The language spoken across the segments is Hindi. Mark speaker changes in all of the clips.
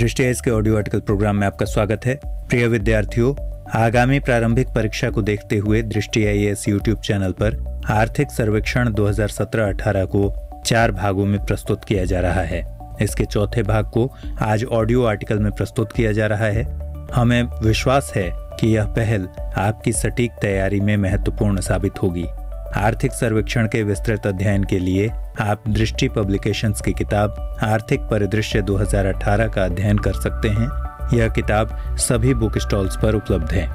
Speaker 1: दृष्टि इसके ऑडियो आर्टिकल प्रोग्राम में आपका स्वागत है प्रिय विद्यार्थियों आगामी प्रारंभिक परीक्षा को देखते हुए दृष्टि आई एस यूट्यूब चैनल पर आर्थिक सर्वेक्षण 2017-18 को चार भागों में प्रस्तुत किया जा रहा है इसके चौथे भाग को आज ऑडियो आर्टिकल में प्रस्तुत किया जा रहा है हमें विश्वास है कि यह पहल आपकी सटीक तैयारी में महत्वपूर्ण साबित होगी आर्थिक सर्वेक्षण के विस्तृत अध्ययन के लिए आप दृष्टि पब्लिकेशंस की किताब आर्थिक परिदृश्य 2018 का अध्ययन कर सकते हैं यह किताब सभी बुक स्टॉल्स पर उपलब्ध है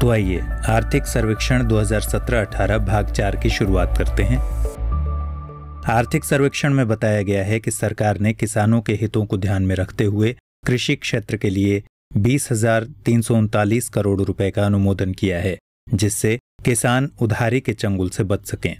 Speaker 1: तो आइए आर्थिक सर्वेक्षण 2017-18 भाग चार की शुरुआत करते हैं आर्थिक सर्वेक्षण में बताया गया है कि सरकार ने किसानों के हितों को ध्यान में रखते हुए कृषि क्षेत्र के लिए बीस करोड़ रुपए का अनुमोदन किया है जिससे किसान उधारी के चंगुल से बच सकें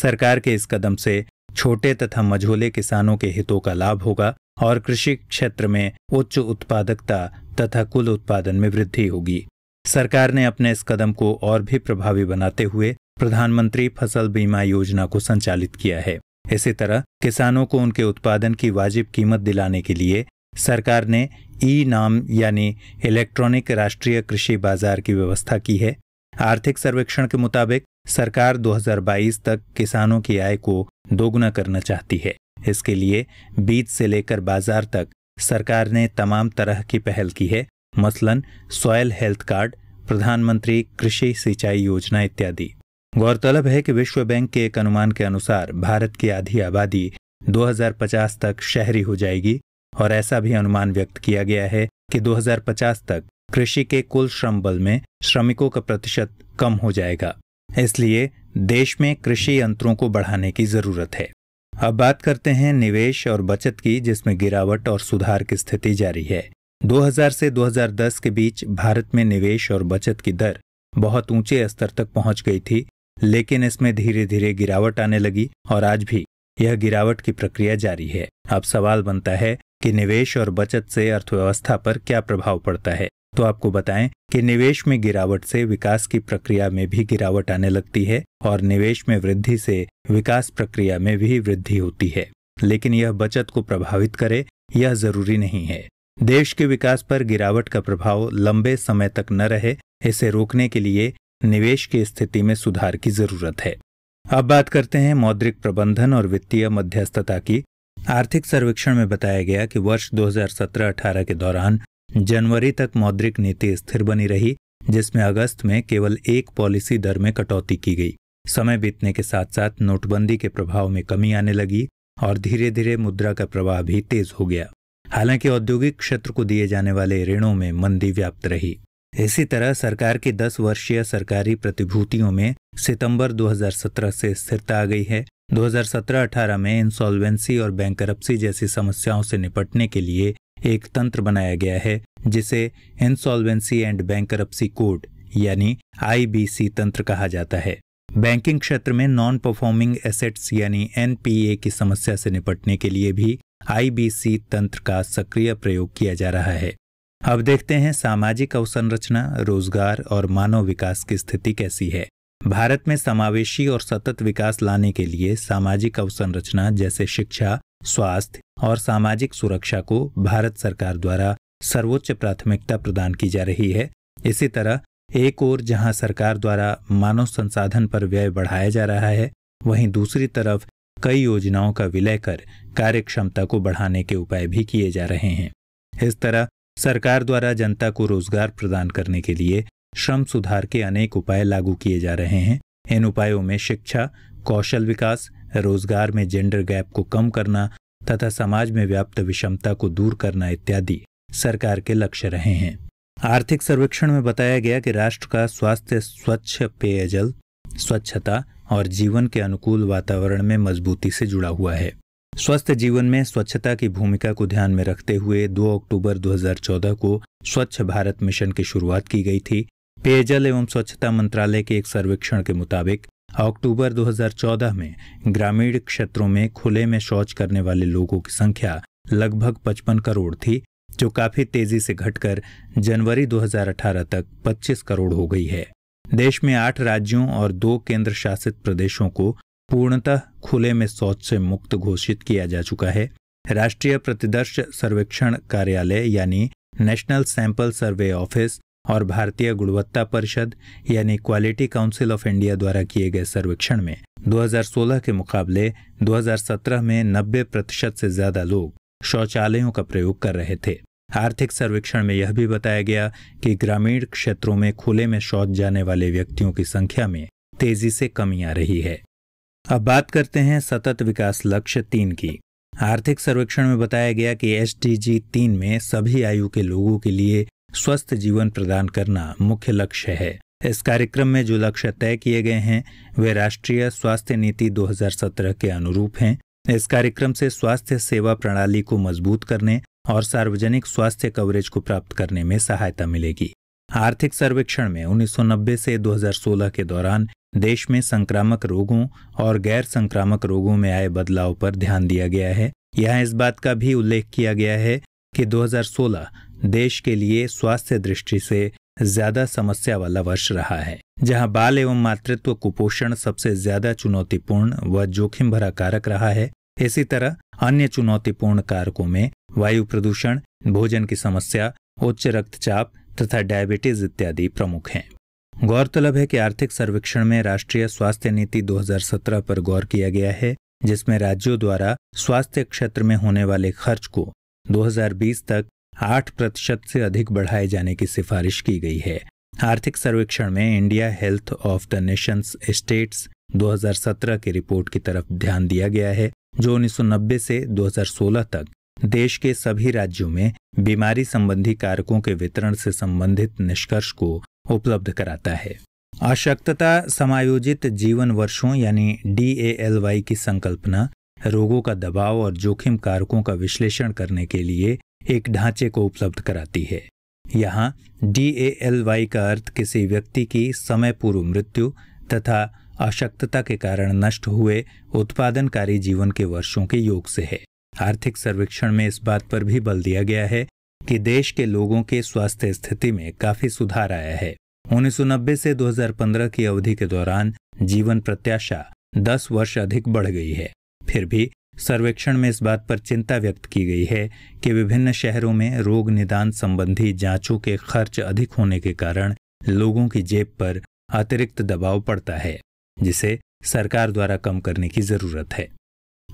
Speaker 1: सरकार के इस कदम से छोटे तथा मझोले किसानों के हितों का लाभ होगा और कृषि क्षेत्र में उच्च उत्पादकता तथा कुल उत्पादन में वृद्धि होगी सरकार ने अपने इस कदम को और भी प्रभावी बनाते हुए प्रधानमंत्री फसल बीमा योजना को संचालित किया है इसी तरह किसानों को उनके उत्पादन की वाजिब कीमत दिलाने के लिए सरकार ने ई नाम यानी इलेक्ट्रॉनिक राष्ट्रीय कृषि बाजार की व्यवस्था की है आर्थिक सर्वेक्षण के मुताबिक सरकार 2022 तक किसानों की आय को दोगुना करना चाहती है इसके लिए बीज से लेकर बाजार तक सरकार ने तमाम तरह की पहल की है मसलन सॉयल हेल्थ कार्ड प्रधानमंत्री कृषि सिंचाई योजना इत्यादि गौरतलब है कि विश्व बैंक के एक अनुमान के अनुसार भारत की आधी आबादी 2050 तक शहरी हो जाएगी और ऐसा भी अनुमान व्यक्त किया गया है कि 2050 तक कृषि के कुल श्रम बल में श्रमिकों का प्रतिशत कम हो जाएगा इसलिए देश में कृषि यंत्रों को बढ़ाने की जरूरत है अब बात करते हैं निवेश और बचत की जिसमें गिरावट और सुधार की स्थिति जारी है 2000 से 2010 के बीच भारत में निवेश और बचत की दर बहुत ऊंचे स्तर तक पहुंच गई थी लेकिन इसमें धीरे धीरे गिरावट आने लगी और आज भी यह गिरावट की प्रक्रिया जारी है अब सवाल बनता है कि निवेश और बचत से अर्थव्यवस्था पर क्या प्रभाव पड़ता है तो आपको बताएं कि निवेश में गिरावट से विकास की प्रक्रिया में भी गिरावट आने लगती है और निवेश में वृद्धि से विकास प्रक्रिया में भी वृद्धि होती है लेकिन यह बचत को प्रभावित करे यह जरूरी नहीं है देश के विकास पर गिरावट का प्रभाव लंबे समय तक न रहे इसे रोकने के लिए निवेश की स्थिति में सुधार की जरूरत है अब बात करते हैं मौद्रिक प्रबंधन और वित्तीय मध्यस्थता की आर्थिक सर्वेक्षण में बताया गया कि वर्ष 2017-18 के दौरान जनवरी तक मौद्रिक नीति स्थिर बनी रही जिसमें अगस्त में केवल एक पॉलिसी दर में कटौती की गई समय बीतने के साथ साथ नोटबंदी के प्रभाव में कमी आने लगी और धीरे धीरे मुद्रा का प्रवाह भी तेज हो गया हालांकि औद्योगिक क्षेत्र को दिए जाने वाले ऋणों में मंदी व्याप्त रही इसी तरह सरकार की 10 वर्षीय सरकारी प्रतिभूतियों में सितंबर 2017 से स्थिरता आ गई है 2017-18 में इंसॉल्वेंसी और बैंकरप्सी जैसी समस्याओं से निपटने के लिए एक तंत्र बनाया गया है जिसे इंसॉल्वेंसी एंड बैंकरप्सी कोड यानी आईबीसी तंत्र कहा जाता है बैंकिंग क्षेत्र में नॉन परफॉर्मिंग एसेट्स यानी एनपीए की समस्या से निपटने के लिए भी आईबीसी तंत्र का सक्रिय प्रयोग किया जा रहा है अब देखते हैं सामाजिक अवसंरचना रोजगार और मानव विकास की स्थिति कैसी है भारत में समावेशी और सतत विकास लाने के लिए सामाजिक अवसंरचना जैसे शिक्षा स्वास्थ्य और सामाजिक सुरक्षा को भारत सरकार द्वारा सर्वोच्च प्राथमिकता प्रदान की जा रही है इसी तरह एक ओर जहां सरकार द्वारा मानव संसाधन पर व्यय बढ़ाया जा रहा है वहीं दूसरी तरफ कई योजनाओं का विलय कर कार्यक्षमता को बढ़ाने के उपाय भी किए जा रहे हैं इस तरह सरकार द्वारा जनता को रोजगार प्रदान करने के लिए श्रम सुधार के अनेक उपाय लागू किए जा रहे हैं इन उपायों में शिक्षा कौशल विकास रोजगार में जेंडर गैप को कम करना तथा समाज में व्याप्त विषमता को दूर करना इत्यादि सरकार के लक्ष्य रहे हैं आर्थिक सर्वेक्षण में बताया गया कि राष्ट्र का स्वास्थ्य स्वच्छ पेयजल स्वच्छता और जीवन के अनुकूल वातावरण में मजबूती से जुड़ा हुआ है स्वस्थ जीवन में स्वच्छता की भूमिका को ध्यान में रखते हुए 2 अक्टूबर 2014 को स्वच्छ भारत मिशन की शुरुआत की गई थी पेयजल एवं स्वच्छता मंत्रालय के एक सर्वेक्षण के मुताबिक अक्टूबर 2014 में ग्रामीण क्षेत्रों में खुले में शौच करने वाले लोगों की संख्या लगभग 55 करोड़ थी जो काफी तेजी से घटकर जनवरी 2018 तक 25 करोड़ हो गई है देश में आठ राज्यों और दो केंद्र शासित प्रदेशों को पूर्णतः खुले में शौच से मुक्त घोषित किया जा चुका है राष्ट्रीय प्रतिदर्श सर्वेक्षण कार्यालय यानी नेशनल सैंपल सर्वे ऑफिस और भारतीय गुणवत्ता परिषद यानी क्वालिटी काउंसिल ऑफ इंडिया द्वारा किए गए सर्वेक्षण में 2016 के मुकाबले 2017 में 90 प्रतिशत से ज्यादा लोग शौचालयों का प्रयोग कर रहे थे आर्थिक सर्वेक्षण में यह भी बताया गया कि ग्रामीण क्षेत्रों में खुले में शौच जाने वाले व्यक्तियों की संख्या में तेजी से कमी आ रही है अब बात करते हैं सतत विकास लक्ष्य तीन की आर्थिक सर्वेक्षण में बताया गया कि एस डी तीन में सभी आयु के लोगों के लिए स्वस्थ जीवन प्रदान करना मुख्य लक्ष्य है इस कार्यक्रम में जो लक्ष्य तय किए गए हैं वे राष्ट्रीय स्वास्थ्य नीति 2017 के अनुरूप हैं इस कार्यक्रम से स्वास्थ्य सेवा प्रणाली को मजबूत करने और सार्वजनिक स्वास्थ्य कवरेज को प्राप्त करने में सहायता मिलेगी आर्थिक सर्वेक्षण में 1990 से 2016 के दौरान देश में संक्रामक रोगों और गैर संक्रामक रोगों में आए बदलाव पर ध्यान दिया गया है यहाँ इस बात का भी उल्लेख किया गया है कि 2016 देश के लिए स्वास्थ्य दृष्टि से ज्यादा समस्या वाला वर्ष रहा है जहां बाल एवं मातृत्व कुपोषण सबसे ज्यादा चुनौतीपूर्ण व जोखिम भरा कारक रहा है इसी तरह अन्य चुनौतीपूर्ण कारकों में वायु प्रदूषण भोजन की समस्या उच्च रक्तचाप तथा डायबिटीज इत्यादि प्रमुख हैं गौरतलब है कि आर्थिक सर्वेक्षण में राष्ट्रीय स्वास्थ्य नीति 2017 पर गौर किया गया है जिसमें राज्यों द्वारा स्वास्थ्य क्षेत्र में होने वाले खर्च को 2020 तक आठ प्रतिशत से अधिक बढ़ाए जाने की सिफारिश की गई है आर्थिक सर्वेक्षण में India health of the nations states 2017 की रिपोर्ट की तरफ ध्यान दिया गया है जो उन्नीस से 2016 तक देश के सभी राज्यों में बीमारी संबंधी कारकों के वितरण से संबंधित निष्कर्ष को उपलब्ध कराता है अशक्तता समायोजित जीवन वर्षों यानी डी की संकल्पना रोगों का दबाव और जोखिम कारकों का विश्लेषण करने के लिए एक ढांचे को उपलब्ध कराती है यहाँ डी ए एल वाई का अर्थ किसी व्यक्ति की समय पूर्व मृत्यु तथा अशक्तता के कारण नष्ट हुए उत्पादनकारी जीवन के वर्षों के योग से है आर्थिक सर्वेक्षण में इस बात पर भी बल दिया गया है कि देश के लोगों के स्वास्थ्य स्थिति में काफी सुधार आया है उन्नीस से 2015 की अवधि के दौरान जीवन प्रत्याशा 10 वर्ष अधिक बढ़ गई है फिर भी सर्वेक्षण में इस बात पर चिंता व्यक्त की गई है कि विभिन्न शहरों में रोग निदान संबंधी जांचों के खर्च अधिक होने के कारण लोगों की जेब पर अतिरिक्त दबाव पड़ता है जिसे सरकार द्वारा कम करने की जरूरत है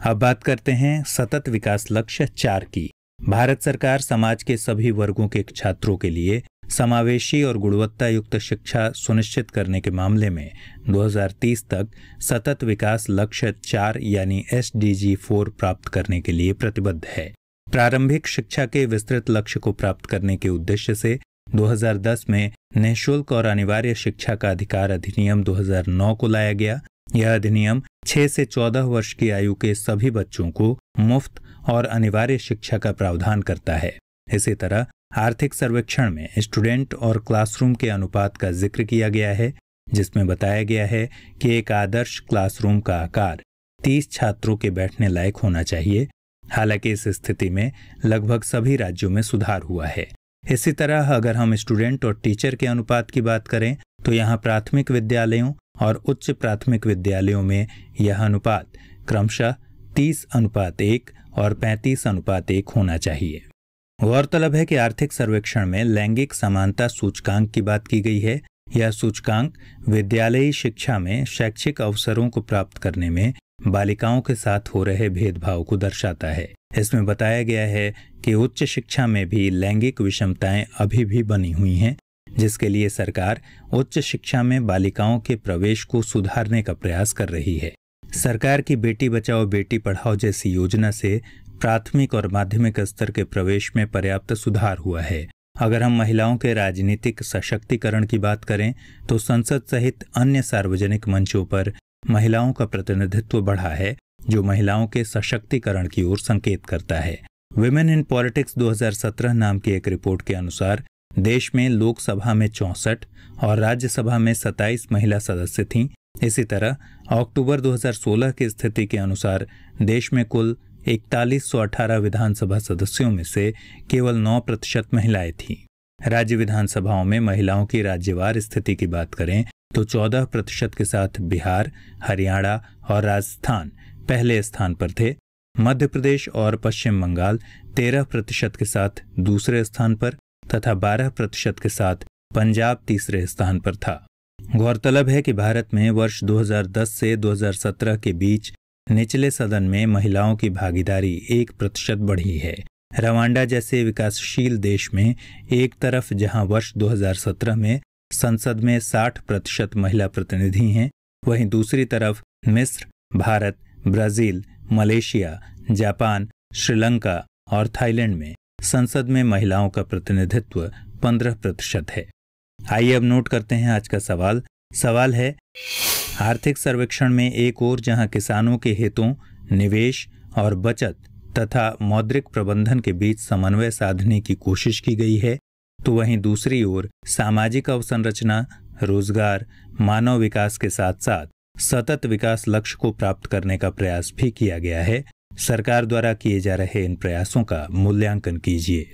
Speaker 1: अब बात करते हैं सतत विकास लक्ष्य चार की भारत सरकार समाज के सभी वर्गों के छात्रों के लिए समावेशी और गुणवत्ता युक्त शिक्षा सुनिश्चित करने के मामले में 2030 तक सतत विकास लक्ष्य चार यानी एस डी जी फोर प्राप्त करने के लिए प्रतिबद्ध है प्रारंभिक शिक्षा के विस्तृत लक्ष्य को प्राप्त करने के उद्देश्य से 2010 में निःशुल्क और अनिवार्य शिक्षा का अधिकार अधिनियम 2009 को लाया गया यह अधिनियम 6 से 14 वर्ष की आयु के सभी बच्चों को मुफ्त और अनिवार्य शिक्षा का प्रावधान करता है इसी तरह आर्थिक सर्वेक्षण में स्टूडेंट और क्लासरूम के अनुपात का जिक्र किया गया है जिसमें बताया गया है कि एक आदर्श क्लासरूम का आकार 30 छात्रों के बैठने लायक होना चाहिए हालांकि इस स्थिति में लगभग सभी राज्यों में सुधार हुआ है इसी तरह अगर हम स्टूडेंट और टीचर के अनुपात की बात करें तो यहाँ प्राथमिक विद्यालयों और उच्च प्राथमिक विद्यालयों में यह अनुपात क्रमशः 30 अनुपात एक और 35 अनुपात एक होना चाहिए गौरतलब है कि आर्थिक सर्वेक्षण में लैंगिक समानता सूचकांक की बात की गई है यह सूचकांक विद्यालयी शिक्षा में शैक्षिक अवसरों को प्राप्त करने में बालिकाओं के साथ हो रहे भेदभाव को दर्शाता है इसमें बताया गया है कि उच्च शिक्षा में भी लैंगिक विषमताएं अभी भी बनी हुई हैं जिसके लिए सरकार उच्च शिक्षा में बालिकाओं के प्रवेश को सुधारने का प्रयास कर रही है सरकार की बेटी बचाओ बेटी पढ़ाओ जैसी योजना से प्राथमिक और माध्यमिक स्तर के प्रवेश में पर्याप्त सुधार हुआ है अगर हम महिलाओं के राजनीतिक सशक्तिकरण की बात करें तो संसद सहित अन्य सार्वजनिक मंचों पर महिलाओं का प्रतिनिधित्व बढ़ा है जो महिलाओं के सशक्तिकरण की ओर संकेत करता है वुमेन इन पॉलिटिक्स 2017 नाम की एक रिपोर्ट के अनुसार देश में लोकसभा में चौंसठ और राज्यसभा में 27 महिला सदस्य थीं इसी तरह अक्टूबर 2016 की स्थिति के अनुसार देश में कुल इकतालीस विधानसभा सदस्यों में से केवल नौ प्रतिशत महिलाएं थीं राज्य विधानसभाओं में महिलाओं की राज्यवार स्थिति की बात करें तो 14 प्रतिशत के साथ बिहार हरियाणा और राजस्थान पहले स्थान पर थे मध्य प्रदेश और पश्चिम बंगाल 13 प्रतिशत के साथ दूसरे स्थान पर तथा 12 प्रतिशत के साथ पंजाब तीसरे स्थान पर था गौरतलब है कि भारत में वर्ष 2010 से 2017 के बीच निचले सदन में महिलाओं की भागीदारी एक प्रतिशत बढ़ी है रवांडा जैसे विकासशील देश में एक तरफ जहां वर्ष 2017 में संसद में 60 प्रतिशत महिला प्रतिनिधि हैं वहीं दूसरी तरफ मिस्र Bharat Brazil Malaysia Japan Sri Lanka और थाईलैंड में संसद में महिलाओं का प्रतिनिधित्व 15 प्रतिशत है आइए अब नोट करते हैं आज का सवाल सवाल है आर्थिक सर्वेक्षण में एक ओर जहां किसानों के हितों निवेश और बचत तथा मौद्रिक प्रबंधन के बीच समन्वय साधने की कोशिश की गई है तो वहीं दूसरी ओर सामाजिक अवसंरचना रोजगार मानव विकास के साथ साथ सतत विकास लक्ष्य को प्राप्त करने का प्रयास भी किया गया है सरकार द्वारा किए जा रहे इन प्रयासों का मूल्यांकन कीजिए